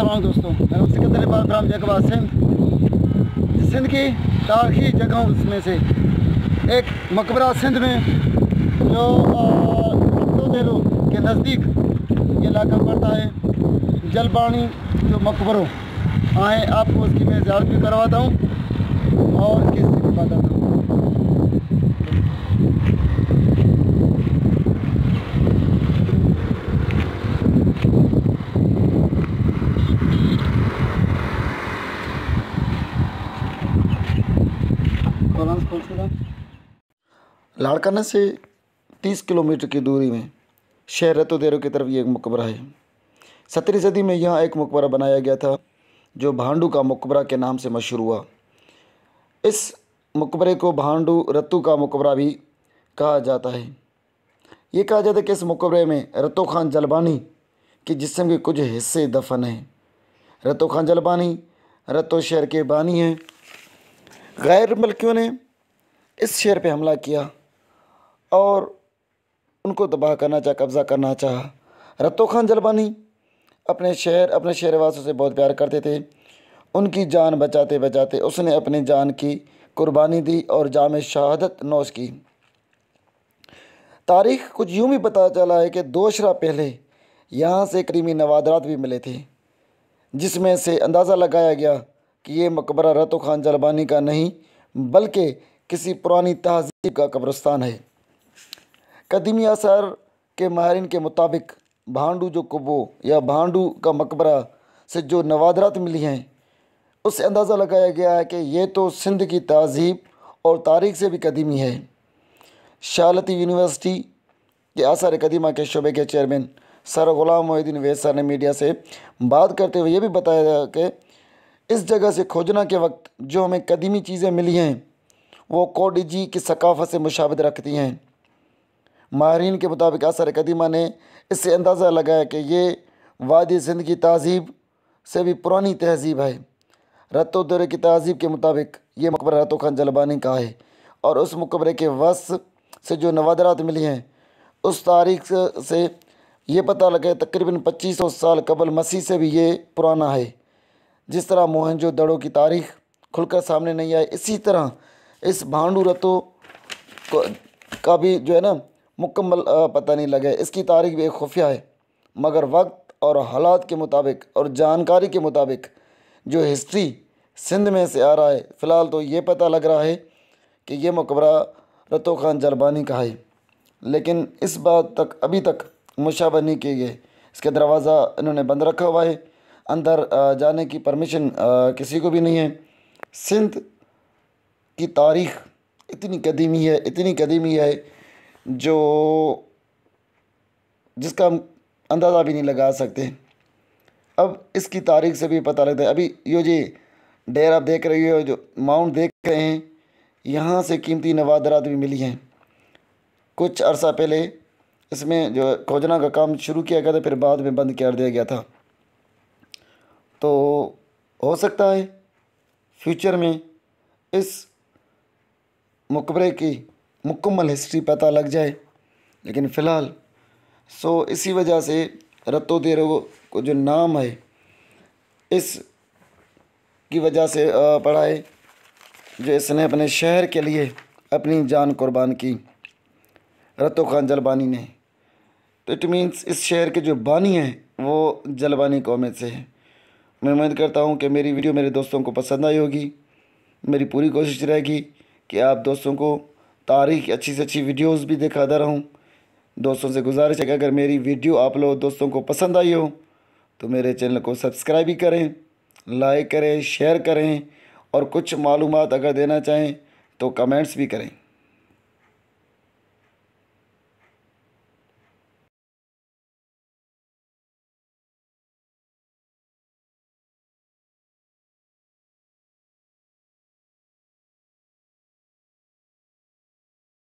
तमाम दोस्तों मैं सिकंदर इब्राम जगवा सिंध सिंध की तारीखी जगहों में से एक मकबरा सिंध में जो देरों के नज़दीक ये इलाका पड़ता है जलबाणी जो मकबरों आए आपको उसकी मैं ज्यादा भी करवाता हूँ और किस बताता हूँ लाड़काना से तीस किलोमीटर की दूरी में शहर रतोदेरो की तरफ ये एक मकबरा है सत्रहवीं सदी में यहाँ एक मकबरा बनाया गया था जो भांडू का मकबरा के नाम से मशहूर हुआ इस मकबरे को भांडू रतु का मकबरा भी कहा जाता है ये कहा जाता है कि इस मकबरे में रतो खान जलबानी के जिसम के कुछ हिस्से दफन हैं रतो खान जलबानी रतो शहर के बानी हैं गैर मल्कियों ने इस शेर पे हमला किया और उनको तबाह करना चाहा कब्ज़ा करना चाहा रत्तो खान जलबानी अपने शहर अपने शहर वासों से बहुत प्यार करते थे उनकी जान बचाते बचाते उसने अपनी जान की कुर्बानी दी और जाम शहादत नौश की तारीख कुछ यूँ भी पता चला है कि दो शरा पहले यहाँ से करीमी नवादरात भी मिले थे जिसमें से अंदाज़ा लगाया गया कि ये मकबरा रतो खान जलबानी का नहीं बल्कि किसी पुरानी तहजीब का कब्रस्तान है कदीमी आसार के माहरीन के मुताबिक भांडू जो कुबो या भांडू का मकबरा से जो नवादरात मिली हैं उससे अंदाज़ा लगाया गया है कि ये तो सिंध की तहजीब और तारीख से भी कदीमी है शालती यूनिवर्सिटी के आसार कदीमा के शोबे के चेयरमैन सर गुलाम मोहिद्दीन वैसा ने मीडिया से बात करते हुए ये भी बताया कि इस जगह से खोजना के वक्त जो हमें कदीमी चीज़ें मिली हैं वो कोडिजी की सकाफत से मुशावत रखती हैं माहरीन के मुताबिक असर कदीमा ने इससे अंदाज़ा लगाया कि ये वादी सिंध की तहजीब से भी पुरानी तहजीब है रतो दौरे की तहजीब के मुताबिक ये मकबरा रतो खान जलबानी का है और उस मकबरे के वस से जो नवादरात मिली हैं उस तारीख से ये पता लगे तकरीबन 2500 साल कबल मसीह से भी ये पुराना है जिस तरह मोहनजो दड़ों की तारीख खुलकर सामने नहीं आई इसी तरह इस भांडू रतो को का भी जो है ना मुकम्मल पता नहीं लगे इसकी तारीख भी एक खुफिया है मगर वक्त और हालात के मुताबिक और जानकारी के मुताबिक जो हिस्ट्री सिंध में से आ रहा है फ़िलहाल तो ये पता लग रहा है कि ये मकबरा रतो खान जलबानी का है लेकिन इस बात तक अभी तक मुशावर नहीं किए गए इसका दरवाज़ा इन्होंने बंद रखा हुआ है अंदर जाने की परमिशन किसी को भी नहीं है सिंध की तारीख़ इतनी कदीमी है इतनी कदीमी है जो जिसका हम अंदाज़ा भी नहीं लगा सकते अब इसकी तारीख से भी पता लगता है अभी यो जी डेर आप देख रहे हो जो माउंट देख रहे हैं यहाँ से कीमती नवादरात भी मिली हैं कुछ अरसा पहले इसमें जो खोजना का काम शुरू किया गया था फिर बाद में बंद कर दिया गया था तो हो सकता है फ्यूचर में इस मकबरे की मुकम्मल हिस्ट्री पता लग जाए लेकिन फ़िलहाल सो इसी वजह से रतो देरो को जो नाम है इस की वजह से पढ़ाए जो इसने अपने शहर के लिए अपनी जान कुर्बान की रतो खान जलबानी ने तो इट मींस इस शहर के जो बानी हैं वो जलबानी कौमे से हैं मैं उम्मीद करता हूँ कि मेरी वीडियो मेरे दोस्तों को पसंद आई होगी मेरी पूरी कोशिश रहेगी कि आप दोस्तों को तारीख अच्छी से अच्छी वीडियोस भी दिखाता रहूँ दोस्तों से गुजारिश है कि अगर मेरी वीडियो आप लोग दोस्तों को पसंद आई हो तो मेरे चैनल को सब्सक्राइब भी करें लाइक करें शेयर करें और कुछ मालूम अगर देना चाहें तो कमेंट्स भी करें